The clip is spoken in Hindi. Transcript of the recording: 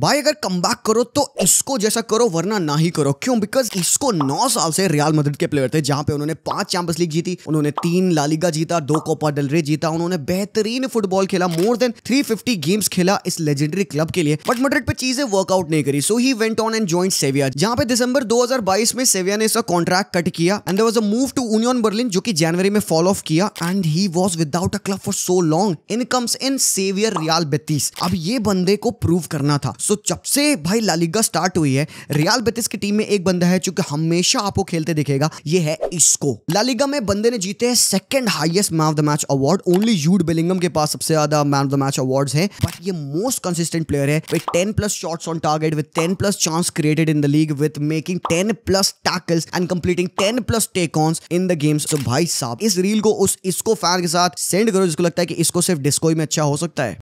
भाई अगर कम करो तो इसको जैसा करो वरना ना ही करो क्यों बिकॉज इसको नौ साल से रियाल मद्रिद के प्लेयर थे जहां पे उन्होंने पांच चैंपियंस लीग जीती उन्होंने तीन लालिगा जीता दो कोपा डलरे जीता उन्होंने बेहतरीन फुटबॉल खेला मोर देन 350 गेम्स खेला इस लेजेंडरी क्लब के लिए बट मड्रिड पे चीजें वर्कआउट नहीं करी so he went on and join Sevilla जहां पे दिसंबर दो में सेविया ने इसका कॉन्ट्रैक्ट कट किया and was a move to Union Berlin जो की जनवरी में फॉलो ऑफ किया and he was without a club for so long in comes in saviour Real Betis अब ये बंदे को प्रूव करना था सो जब से भाई लालिगा स्टार्ट हुई है रियाल बेतिस की टीम में एक बंदा है चूंकि हमेशा आपको खेलते दिखेगा ये है इसको लालिगा में बंदे ने जीते हैं second highest man of the match award only Jude Bellingham के पास सबसे ज्यादा man of the match award है बट ये मोस्ट कंसिस्टेंट प्लेयर है with ten plus shots on target with ten plus chance created in the league with making ten plus tackles and completing ten plus take on in the games तो भाई साहब इस रील को उस इसको फैन के साथ सेंड करो जिसको लगता है कि इसको सिर्फ डिस्कोई में अच्छा हो सकता है